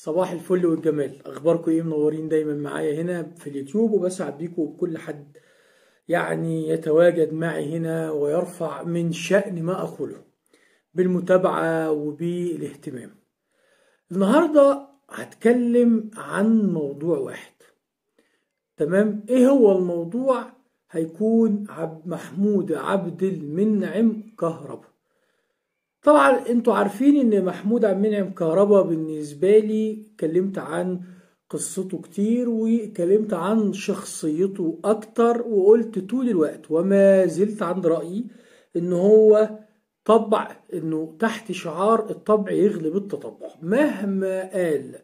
صباح الفل والجمال اخباركم ايه منورين دايما معايا هنا في اليوتيوب وبسعد بيكم وبكل حد يعني يتواجد معي هنا ويرفع من شأن ما اقوله بالمتابعة وبالاهتمام النهاردة هتكلم عن موضوع واحد تمام ايه هو الموضوع هيكون عبد محمود عبد المنعم كهربا طبعا انتوا عارفين ان محمود عبد المنعم كهربا بالنسبة لي اتكلمت عن قصته كتير واتكلمت عن شخصيته اكتر وقلت طول الوقت وما زلت عند رأيي ان هو طبع انه تحت شعار الطبع يغلب التطبع مهما قال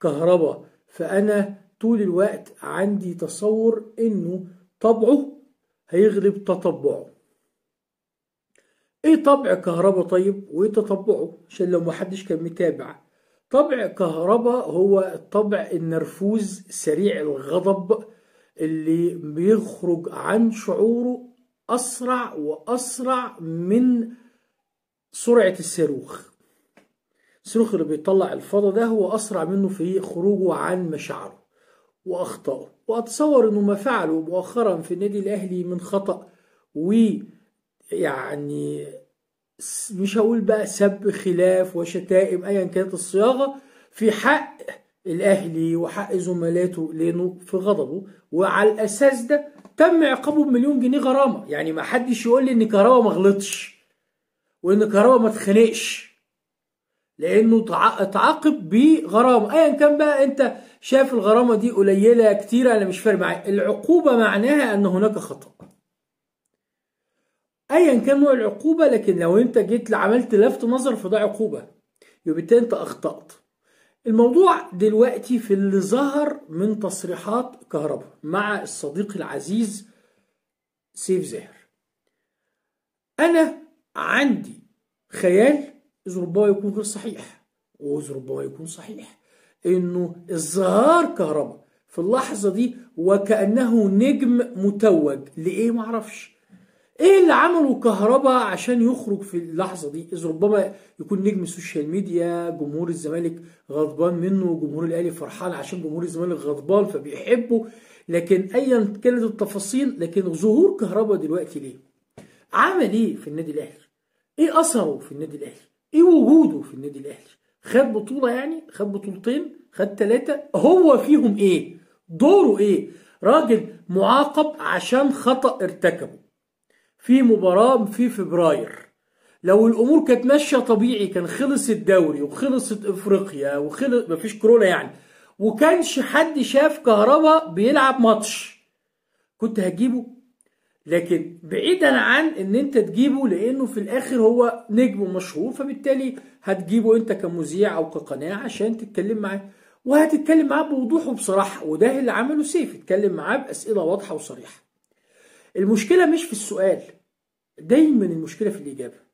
كهربا فانا طول الوقت عندي تصور انه طبعه هيغلب تطبعه ايه طبع كهربا طيب وايه تطبعه عشان لو محدش كان متابع طبع كهربا هو الطبع النرفوز سريع الغضب اللي بيخرج عن شعوره أسرع وأسرع من سرعة الصاروخ الصاروخ اللي بيطلع الفضاء ده هو أسرع منه في خروجه عن مشاعره وأخطائه وأتصور أنه ما فعله مؤخرا في النادي الأهلي من خطأ و يعني مش هقول بقى سب خلاف وشتائم ايا كانت الصياغه في حق الاهلي وحق زملاته لانه في غضبه وعلى الاساس ده تم عقابه بمليون جنيه غرامه يعني ما حدش يقول لي ان كهربا ما غلطش وان كهربا ما اتخانقش لانه اتعاقب بغرامه ايا كان بقى انت شايف الغرامه دي قليله كتيره انا مش فارق معايا العقوبه معناها ان هناك خطأ ايا كان نوع العقوبه لكن لو انت جيت عملت لفت نظر فده عقوبه يبقى انت اخطات الموضوع دلوقتي في اللي ظهر من تصريحات كهرباء مع الصديق العزيز سيف زاهر انا عندي خيال اذا ربما يكون غير صحيح واذا ربما يكون صحيح انه الظهار كهرباء في اللحظه دي وكانه نجم متوج لايه معرفش ايه اللي عمله كهربا عشان يخرج في اللحظه دي اذ ربما يكون نجم السوشيال ميديا جمهور الزمالك غضبان منه وجمهور الاهلي فرحان عشان جمهور الزمالك غضبان فبيحبه لكن ايا كانت التفاصيل لكن ظهور كهربا دلوقتي ليه عمل ايه في النادي الاهلي ايه اثره في النادي الاهلي ايه وجوده في النادي الاهلي خد بطوله يعني خد بطولتين خد ثلاثه هو فيهم ايه دوره ايه راجل معاقب عشان خطا ارتكبه في مباراة في فبراير لو الامور كانت ماشيه طبيعي كان خلص الدوري وخلصت افريقيا وخلص مفيش كورونا يعني وكانش حد شاف كهربا بيلعب ماتش كنت هجيبه لكن بعيدا عن ان انت تجيبه لانه في الاخر هو نجم مشهور فبالتالي هتجيبه انت كمذيع او كقناه عشان تتكلم معاه وهتتكلم معاه بوضوح وبصراحه وده اللي عمله سيف اتكلم معاه باسئله واضحه وصريحه المشكلة مش في السؤال دايما المشكلة في الإجابة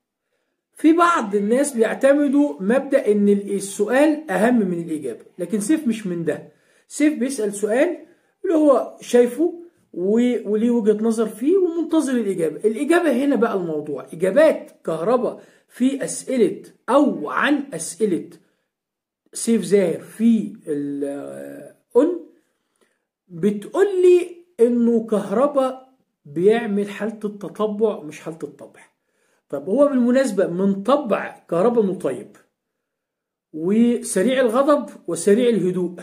في بعض الناس بيعتمدوا مبدأ إن السؤال أهم من الإجابة لكن سيف مش من ده سيف بيسأل سؤال اللي هو شايفه وليه وجهة نظر فيه ومنتظر الإجابة الإجابة هنا بقى الموضوع إجابات كهرباء في أسئلة أو عن أسئلة سيف زاهر في الأون آه، بتقول لي إنه كهرباء بيعمل حالة التطبع مش حالة الطبع طب هو بالمناسبة من طبع كهرباء مطيب وسريع الغضب وسريع الهدوء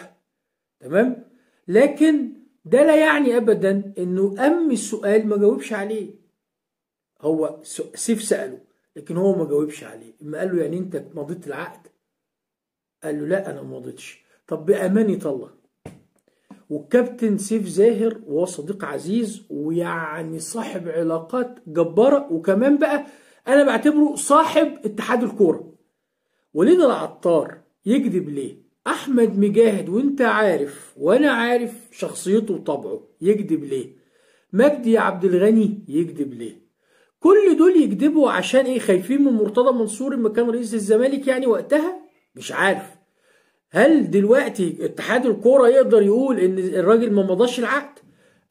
تمام لكن ده لا يعني ابدا انه ام السؤال ما جاوبش عليه هو سيف ساله لكن هو ما جاوبش عليه اما قال له يعني انت مضيت العقد قال له لا انا ما مضيتش طب بامانه الله والكابتن سيف زاهر وهو صديق عزيز ويعني صاحب علاقات جبارة وكمان بقى أنا بعتبره صاحب اتحاد الكورة وليد العطار يكذب ليه أحمد مجاهد وانت عارف وأنا عارف شخصيته وطبعه يكذب ليه مجدي عبد الغني يكذب ليه كل دول يكذبوا عشان ايه خايفين من مرتضى منصور لما كان رئيس الزمالك يعني وقتها مش عارف هل دلوقتي اتحاد الكوره يقدر يقول ان الراجل ما مضاش العقد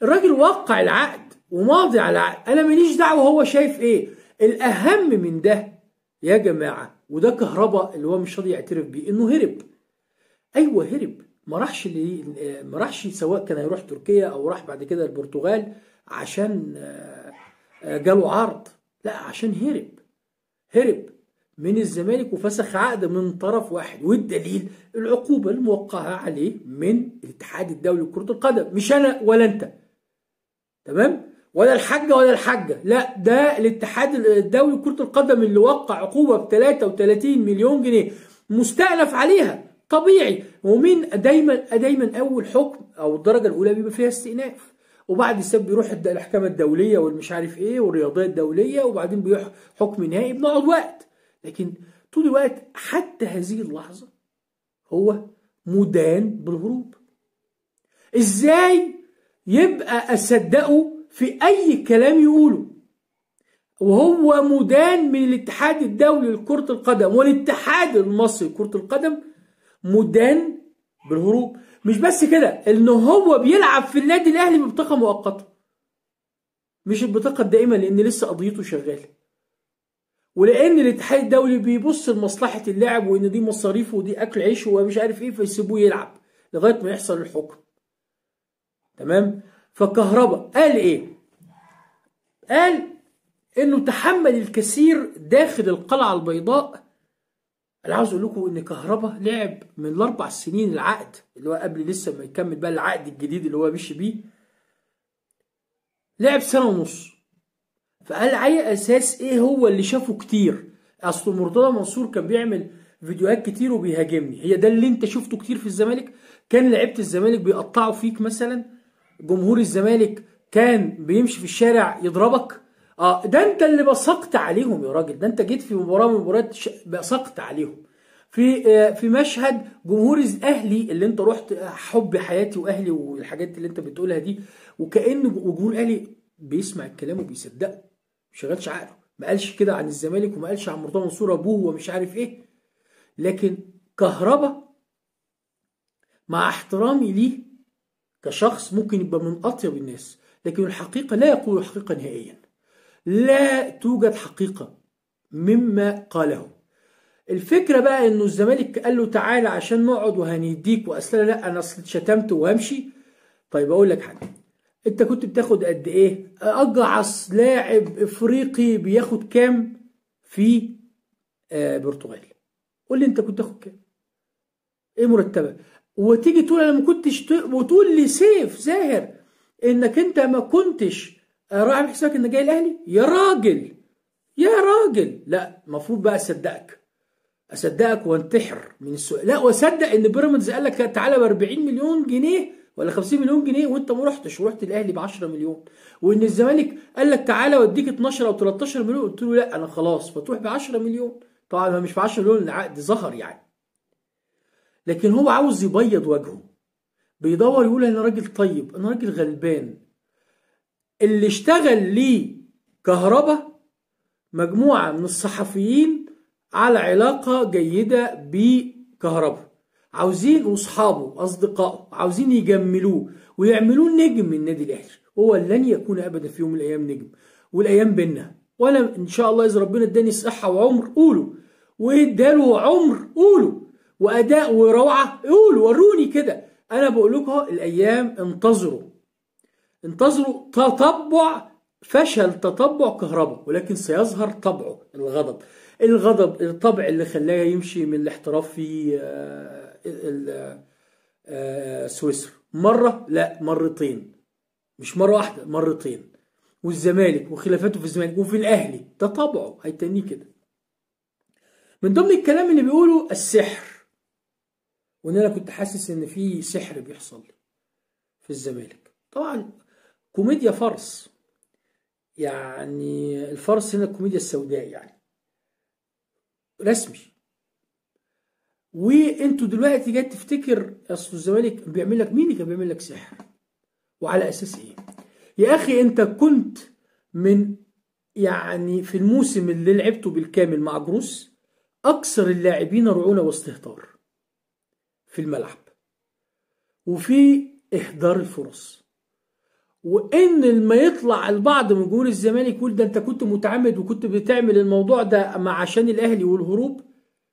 الراجل وقع العقد وماضي على العقد انا ماليش دعوه هو شايف ايه الاهم من ده يا جماعه وده كهرباء اللي هو مش راضي يعترف بيه انه هرب ايوه هرب ما راحش ما راحش سواء كان هيروح تركيا او راح بعد كده البرتغال عشان آه، آه، جاله عرض لا عشان هرب هرب من الزمالك وفسخ عقد من طرف واحد والدليل العقوبة الموقعة عليه من الاتحاد الدولي لكرة القدم مش أنا ولا أنت تمام ولا الحاجة ولا الحاجة لا ده الاتحاد الدولي لكرة القدم اللي وقع عقوبة ب 33 مليون جنيه مستأنف عليها طبيعي ومين دايما دايما اول حكم او الدرجه الاولى بيبقى فيها استئناف وبعد السبب بيروح الاحكام الدوليه والمش عارف ايه والرياضيه الدوليه وبعدين بيروح حكم نهائي بنقعد وقت لكن طول الوقت حتى هذه اللحظة هو مدان بالهروب ازاي يبقى اصدقه في اي كلام يقوله وهو مدان من الاتحاد الدولي لكرة القدم والاتحاد المصري لكرة القدم مدان بالهروب مش بس كده ان هو بيلعب في النادي الاهلي ببطاقه مؤقته مش البطاقه الدائمه لان لسه قضيته شغاله ولان الاتحاد الدولي بيبص لمصلحه اللاعب وان دي مصاريفه ودي اكل عيشه ومش عارف ايه فيسيبوه يلعب لغايه ما يحصل الحكم تمام فالكهرباء قال ايه قال انه تحمل الكثير داخل القلعه البيضاء انا عاوز اقول لكم ان كهربا لعب من الاربع سنين العقد اللي هو قبل لسه ما يكمل بقى العقد الجديد اللي هو مشي بيه لعب سنه ونص فقال على اساس ايه هو اللي شافه كتير اصل مرتضى منصور كان بيعمل فيديوهات كتير وبيهاجمني هي ده اللي انت شفته كتير في الزمالك كان لعيبه الزمالك بيقطعوا فيك مثلا جمهور الزمالك كان بيمشي في الشارع يضربك اه ده انت اللي بصقت عليهم يا راجل ده انت جيت في مباراه من المباريات بصقت عليهم في آه، في مشهد جمهور الاهلي اللي انت رحت آه، حب حياتي واهلي والحاجات اللي انت بتقولها دي وكانه جمهور الاهلي بيسمع الكلام وبيصدقه شغلش عقله ما قالش كده عن الزمالك وما قالش عن مرتضى منصور ابوه ومش عارف ايه لكن كهربا مع احترامي ليه كشخص ممكن يبقى من اطيب الناس لكن الحقيقه لا يقول الحقيقه نهائيا لا توجد حقيقه مما قاله الفكرة بقى انه الزمالك قال له تعالى عشان نقعد وهنديك واسلا لا انا اصل شتمت وهمشي طيب اقول لك حاجة انت كنت بتاخد قد ايه اجعص لاعب افريقي بياخد كام في البرتغال آه، قول لي انت كنت تاخد كام ايه مرتبك وتيجي تقول انا ما كنتش وتقول لي سيف زاهر انك انت ما كنتش آه، راعي حسابك ان جاي الاهلي يا راجل يا راجل لا المفروض بقى اصدقك اصدقك وانتحر من السؤال لا واصدق ان بيراميدز قال لك تعالى ب 40 مليون جنيه ولا 50 مليون جنيه وانت ما رحتش ورحت الاهلي ب 10 مليون وان الزمالك قال لك تعالى اوديك 12 او 13 مليون قلت له لا انا خلاص فتروح ب 10 مليون طبعا مش ب 10 مليون العقد ظهر يعني لكن هو عاوز يبيض وجهه بيدور يقول انا راجل طيب انا راجل غلبان اللي اشتغل لي كهربا مجموعه من الصحفيين على علاقه جيده بكهرباء عاوزين واصحابه واصدقائه عاوزين يجملوه ويعملوه نجم من نادي الاهلي هو لن يكون ابدا في يوم من الايام نجم والايام بينا وانا ان شاء الله اذا ربنا اداني صحه وعمر قولوا واداله عمر قولوا واداء وروعه قولوا وروني كده انا بقول لكم الايام انتظروا انتظروا تطبع فشل تطبع كهرباء ولكن سيظهر طبعه الغضب الغضب الطبع اللي خلاه يمشي من الاحتراف في آه، آه، سويسرا مرة لا مرتين مش مرة واحدة مرتين والزمالك وخلافاته في الزمالك وفي الأهلي ده طبعه هيتنيه كده من ضمن الكلام اللي بيقوله السحر وان انا كنت حاسس ان في سحر بيحصل في الزمالك طبعا كوميديا فرس يعني الفرس هنا الكوميديا السوداء يعني رسمي وانتوا دلوقتي جاي تفتكر اصل الزمالك بيعمل لك مين اللي كان بيعمل لك سحر وعلى اساس ايه يا اخي انت كنت من يعني في الموسم اللي لعبته بالكامل مع جروس اكثر اللاعبين رعونه واستهتار في الملعب وفي اهدار الفرص وان ما يطلع البعض من جمهور الزمالك يقول ده انت كنت متعمد وكنت بتعمل الموضوع ده مع عشان الاهلي والهروب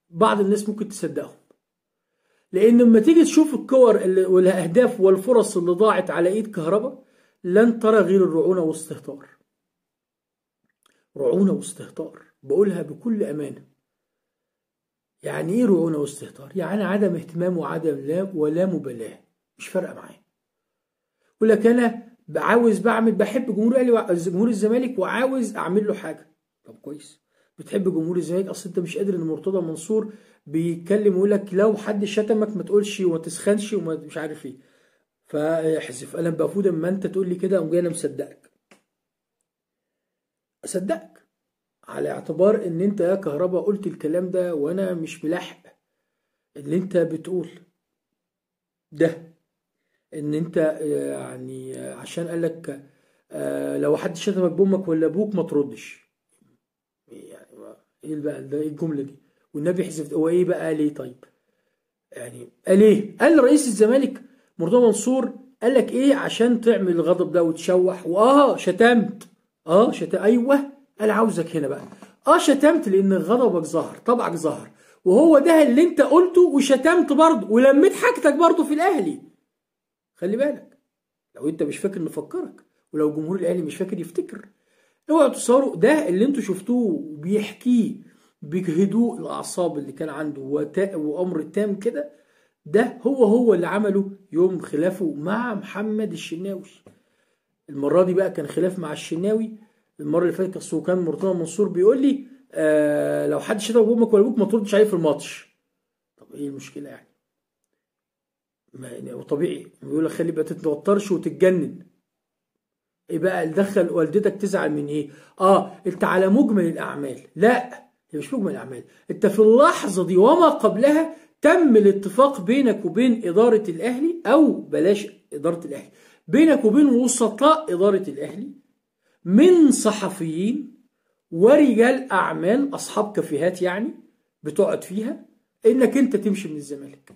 بعض الناس ممكن تصدقهم لان لما تيجي تشوف الكور والاهداف والفرص اللي ضاعت على ايد كهربا لن ترى غير الرعونه واستهتار رعونه واستهتار بقولها بكل امانه يعني ايه رعونه واستهتار يعني عدم اهتمام وعدم لا ولا مبالاه مش فارقه معايا يقول لك انا عاوز بعمل بحب جمهور الاهلي جمهور الزمالك وعاوز اعمل له حاجه طب كويس بتحب جمهور الزمالك اصل انت مش قادر ان مرتضى منصور بيتكلم ويقول لك لو حد شتمك ما تقولش وما تسخنش ومش عارف ايه فاحذف انا بفوت اما انت تقول لي كده اقوم جاي انا مصدقك اصدقك على اعتبار ان انت يا كهربا قلت الكلام ده وانا مش ملاحق اللي انت بتقول ده ان انت يعني عشان قال لك آه، لو حد شتمك بامك ولا ابوك ما تردش ايه بقى ده ايه الجمله دي والنبي حذف هو ايه بقى ليه طيب يعني قال ايه قال رئيس الزمالك مرتضى منصور قال لك ايه عشان تعمل الغضب ده وتشوح واه شتمت اه شت ايوه قال عاوزك هنا بقى اه شتمت لان غضبك ظهر طبعك ظهر وهو ده اللي انت قلته وشتمت برضه ولميت حاجتك برضه في الاهلي خلي بالك لو انت مش فاكر نفكرك ولو جمهور الاهلي مش فاكر يفتكر اوعوا تصوروا ده اللي انتوا شفتوه بيحكيه بهدوء الاعصاب اللي كان عنده وامر تام كده ده هو هو اللي عمله يوم خلافه مع محمد الشناوي المره دي بقى كان خلاف مع الشناوي المره اللي فاتت كان كان مرتضى منصور بيقول لي آه لو حد شتم امك ولا ابوك ما تردش عليه في الماتش طب ايه المشكله يعني ما يعني طبيعي بيقول لك خلي بقى تتوترش وتتجنن يبقى إيه اللي دخل والدتك تزعل من ايه اه انت على مجمل الاعمال لا مش مجمل الاعمال انت في اللحظه دي وما قبلها تم الاتفاق بينك وبين اداره الاهلي او بلاش اداره الاهلي بينك وبين وسطاء اداره الاهلي من صحفيين ورجال اعمال اصحاب كافيهات يعني بتقعد فيها انك انت تمشي من الزمالك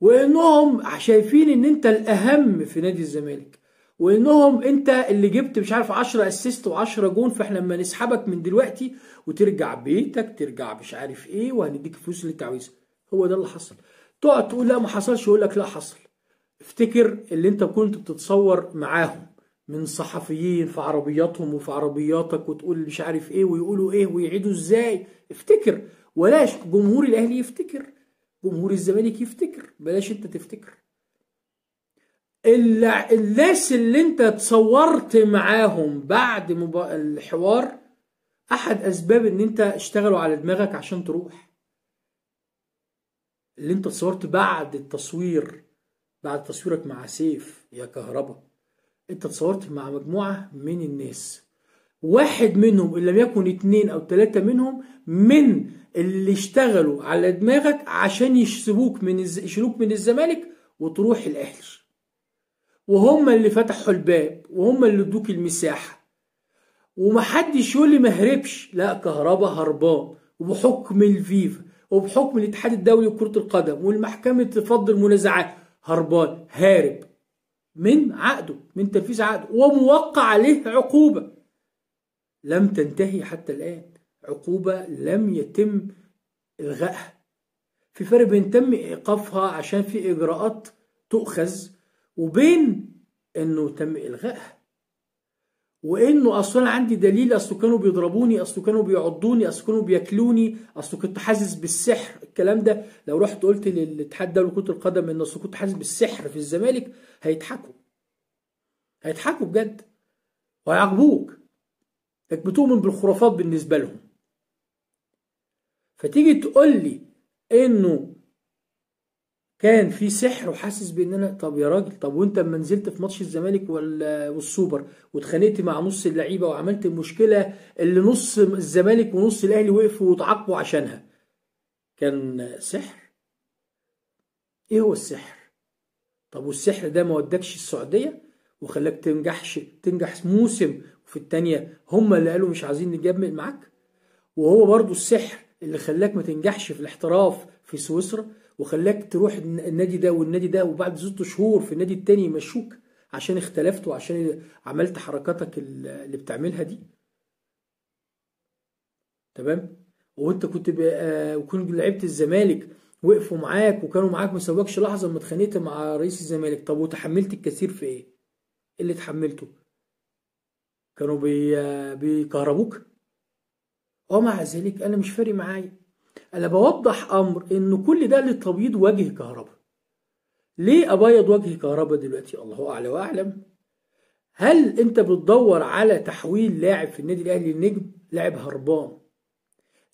وانهم شايفين ان انت الاهم في نادي الزمالك وانهم انت اللي جبت مش عارف 10 اسيست و10 جون فاحنا لما نسحبك من دلوقتي وترجع بيتك ترجع مش عارف ايه وهنديك فلوس اللي انت عاوزها هو ده اللي حصل تقعد تقول لا ما حصلش يقول لك لا حصل افتكر اللي انت كنت بتتصور معاهم من صحفيين في عربياتهم وفي عربياتك وتقول مش عارف ايه ويقولوا ايه ويعيدوا ازاي افتكر ولاش جمهور الاهلي يفتكر جمهور الزمالك يفتكر بلاش انت تفتكر الناس اللي انت اتصورت معاهم بعد الحوار احد اسباب ان انت اشتغلوا على دماغك عشان تروح اللي انت اتصورت بعد التصوير بعد تصويرك مع سيف يا كهربا انت اتصورت مع مجموعة من الناس واحد منهم ان لم يكن اتنين او تلاتة منهم من اللي اشتغلوا على دماغك عشان يسيبوك من يشيلوك من الزمالك وتروح الاهلي وهم اللي فتحوا الباب وهم اللي ادوك المساحة ومحدش يقول لي ما هربش لا كهربا هربان وبحكم الفيفا وبحكم الاتحاد الدولي لكرة القدم والمحكمة فض المنازعات هربان هارب من عقده من تنفيذ عقده وموقع عليه عقوبة لم تنتهي حتى الآن عقوبة لم يتم إلغائها في فرق بين تم إيقافها عشان في إجراءات تؤخذ وبين انه تم الغائها وانه اصل انا عندي دليل اصل كانوا بيضربوني اصل كانوا بيعضوني اصل كانوا بياكلوني اصل كنت حاسس بالسحر الكلام ده لو رحت قلت للاتحاد الدولي لكره القدم ان اصل كنت حاسس بالسحر في الزمالك هيضحكوا هيضحكوا بجد وهيعجبوك انك بتؤمن بالخرافات بالنسبه لهم فتيجي تقول لي انه كان في سحر وحاسس بان انا طب يا راجل طب وانت لما نزلت في ماتش الزمالك والسوبر واتخانقت مع نص اللعيبه وعملت المشكله اللي نص الزمالك ونص الاهلي وقفوا وتعاقبوا عشانها كان سحر ايه هو السحر طب والسحر ده ما ودكش السعوديه وخلاك تنجحش تنجح موسم وفي الثانيه هم اللي قالوا مش عايزين نجمل معاك وهو برضو السحر اللي خلاك ما تنجحش في الاحتراف في سويسرا وخلاك تروح النادي ده والنادي ده وبعد ست شهور في النادي التاني يمشوك عشان اختلفت وعشان عملت حركاتك اللي بتعملها دي تمام وانت كنت آه، وكنت لعبت الزمالك وقفوا معاك وكانوا معاك ما سواكش لحظه ما اتخانقت مع رئيس الزمالك طب وتحملت الكثير في ايه, إيه اللي تحملته كانوا بي... آه، بيكهربوك ومع اه، ذلك انا مش فارق معايا انا بوضح امر ان كل ده لتبييض وجه كهرباء ليه ابيض وجه كهرباء دلوقتي الله اعلى واعلم هل انت بتدور على تحويل لاعب في النادي الاهلي لنجم لاعب هربان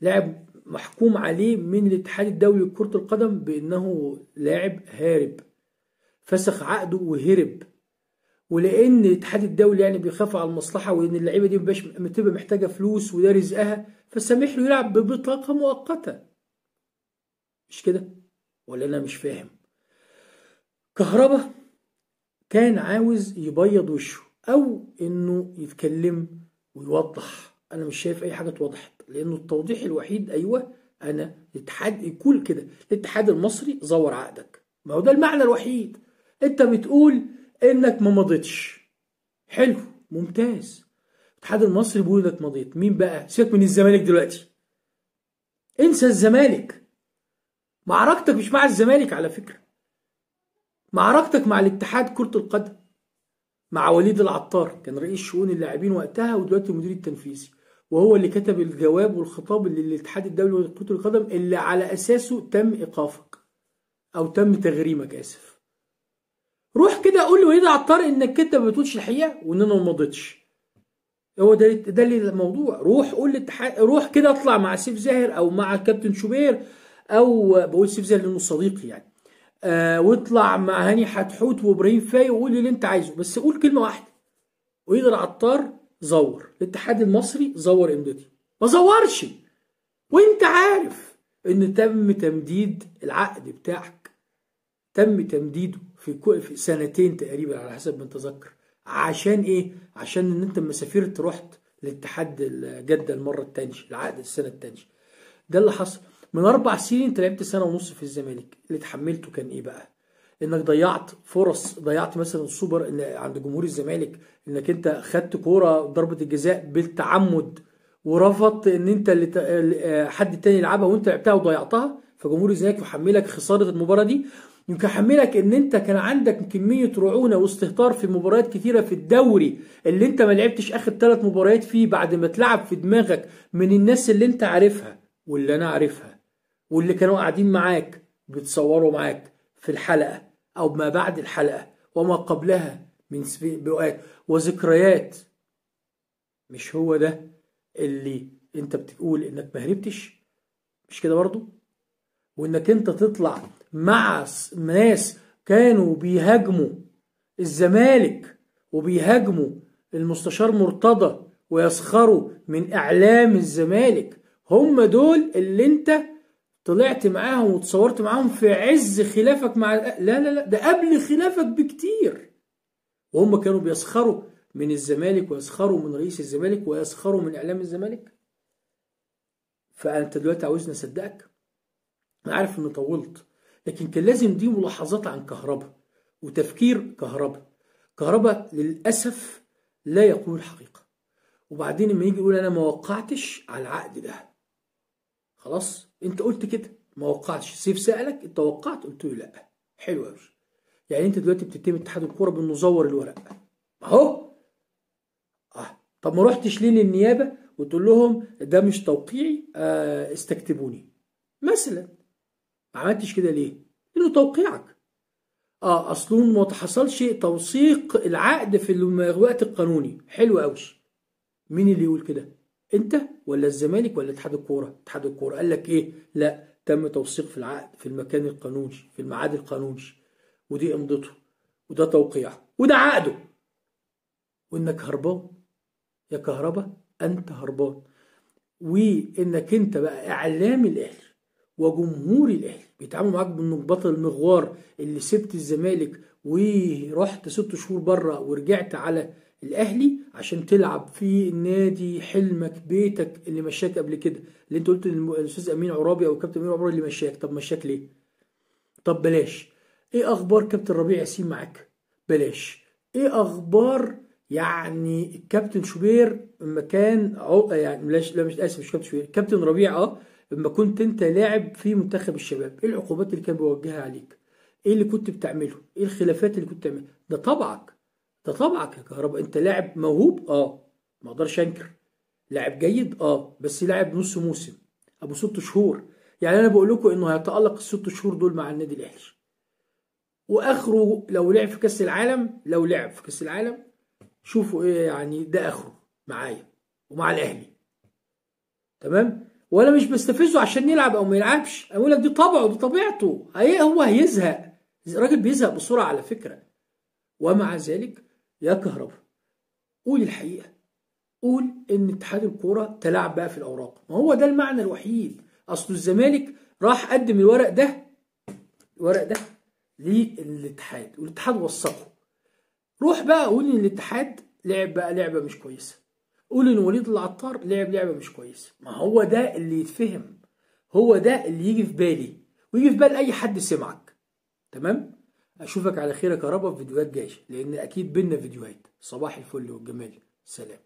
لاعب محكوم عليه من الاتحاد الدولي لكرة القدم بأنه لاعب هارب فسخ عقده وهرب ولان الاتحاد الدولي يعني بيخاف على المصلحه وان اللعيبه دي مبقاش بتبقى محتاجه فلوس وده رزقها فسامح له يلعب ببطاقه مؤقته مش كده ولا انا مش فاهم كهربا كان عاوز يبيض وشه او انه يتكلم ويوضح انا مش شايف اي حاجه اتوضحت لانه التوضيح الوحيد ايوه انا الاتحاد يقول كده الاتحاد المصري زور عقدك ما هو ده المعنى الوحيد انت بتقول انك ما مضيتش حلو ممتاز الاتحاد المصري بيقول لك مضيت مين بقى سيبك من الزمالك دلوقتي انسى الزمالك معركتك مش مع الزمالك على فكره معركتك مع الاتحاد كره القدم مع وليد العطار كان رئيس شؤون اللاعبين وقتها ودلوقتي المدير التنفيذي وهو اللي كتب الجواب والخطاب للاتحاد الدولي لكرة القدم اللي على أساسه تم إيقافك أو تم تغريمك آسف كده اقول له ايه ده عطار انك انت ما بتقولش الحقيقه وان انا ما مضيتش هو ده ده اللي الموضوع روح قول للاتحاد روح كده اطلع مع سيف زاهر او مع كابتن شوبير او بقول سيف زاهر لانه صديقي يعني آه واطلع مع هاني حتحوت وابراهيم فاي وقول اللي انت عايزه بس قول كلمه واحده ويقدر عطار زور الاتحاد المصري زور امدادي ما زورش وانت عارف ان تم تمديد العقد بتاعك تم تمديده في سنتين تقريبا على حسب ما اتذكر عشان ايه عشان ان انت لما سافرت رحت لاتحاد جده المره الثانيه العقد السنه الثانيه ده اللي حصل من اربع سنين انت لعبت سنه ونص في الزمالك اللي اتحملته كان ايه بقى انك ضيعت فرص ضيعت مثلا السوبر إن عند جمهور الزمالك انك انت خدت كوره ضربه الجزاء بالتعمد ورفضت ان انت اللي آه، حد تاني يلعبها وانت لعبتها وضيعتها فجمهور الزمالك يحملك خساره المباراه دي يمكن يحملك ان انت كان عندك كميه رعونه واستهتار في مباريات كثيره في الدوري اللي انت ما لعبتش اخر ثلاث مباريات فيه بعد ما اتلعب في دماغك من الناس اللي انت عارفها واللي انا عارفها واللي كانوا قاعدين معاك بيتصوروا معاك في الحلقه او ما بعد الحلقه وما قبلها من بوقات وذكريات مش هو ده اللي انت بتقول انك ما هربتش مش كده برضه وانك انت تطلع مع ناس كانوا بيهاجموا الزمالك وبيهاجموا المستشار مرتضى ويسخروا من اعلام الزمالك هم دول اللي انت طلعت معاهم وتصورت معاهم في عز خلافك مع لا لا لا ده قبل خلافك بكتير وهم كانوا بيسخروا من الزمالك ويسخروا من رئيس الزمالك ويسخروا من اعلام الزمالك فانت دلوقتي عاوزني اصدقك انا عارف اني طولت لكن كان لازم دي ملاحظات عن كهرباء وتفكير كهرباء كهرباء للأسف لا يقول الحقيقة وبعدين لما يجي يقول أنا ما وقعتش على العقد ده خلاص أنت قلت كده ما وقعتش سيف سألك أنت وقعت قلت له لأ حلو قوي يعني أنت دلوقتي بتتهم اتحاد الكورة بإنه زور الورق أهو أه طب ما رحتش ليه للنيابة وتقول لهم ده مش توقيعي آه استكتبوني مثلا ما عملتش كده ليه؟ لأنه توقيعك اه اصلون ما حصلش توثيق العقد في الوقت القانوني حلو قوي مين اللي يقول كده انت ولا الزمالك ولا اتحاد الكوره اتحاد الكوره قال لك ايه لا تم توثيق في العقد في المكان القانوني في الميعاد القانوني ودي امضته وده توقيعه وده عقده وانك هربان يا كهربا انت هربان وانك انت بقى اعلام الاهلي وجمهور الاهلي بيتعاملوا معاك بانك بطل مغوار اللي سبت الزمالك ورحت ست شهور بره ورجعت على الاهلي عشان تلعب في النادي حلمك بيتك اللي مشاك قبل كده اللي انت قلت الاستاذ امين عرابي او كابتن امين عرابي اللي مشاك طب مشاك ليه طب بلاش ايه اخبار كابتن ربيع ياسين معاك بلاش ايه اخبار يعني الكابتن شوبير لما كان يعني بلاش لا مش اسف مش كابتن شوبير كابتن ربيع اه لما كنت انت لاعب في منتخب الشباب ايه العقوبات اللي كان بيوجهها عليك ايه اللي كنت بتعمله ايه الخلافات اللي كنت بتعمله ده طبعك ده طبعك يا كهرباء انت لاعب موهوب اه ما اقدرش انكر لاعب جيد اه بس لاعب نص موسم ابو ست شهور يعني انا بقول لكم انه هيتالق الست شهور دول مع النادي الاهلي واخره لو لعب في كاس العالم لو لعب في كاس العالم شوفوا ايه يعني ده اخره معايا ومع الاهلي تمام ولا مش بستفزه عشان يلعب او ما يلعبش اقول لك دي طبعه دي طبيعته ايه هو هيزهق الراجل بيزهق بسرعه على فكره ومع ذلك يا كهربا قول الحقيقه قول ان اتحاد الكوره تلاعب بقى في الاوراق ما هو ده المعنى الوحيد اصل الزمالك راح قدم الورق ده الورق ده للاتحاد والاتحاد وثقه روح بقى قول ان الاتحاد لعب بقى لعبه مش كويسه قول ان وليد العطار لعب لعبه مش كويسه ما هو ده اللي يتفهم هو ده اللي يجي في بالي ويجي في بال اي حد سمعك تمام اشوفك على خير يا كهربا في فيديوهات جايه لان اكيد بينا فيديوهات صباح الفل والجمال سلام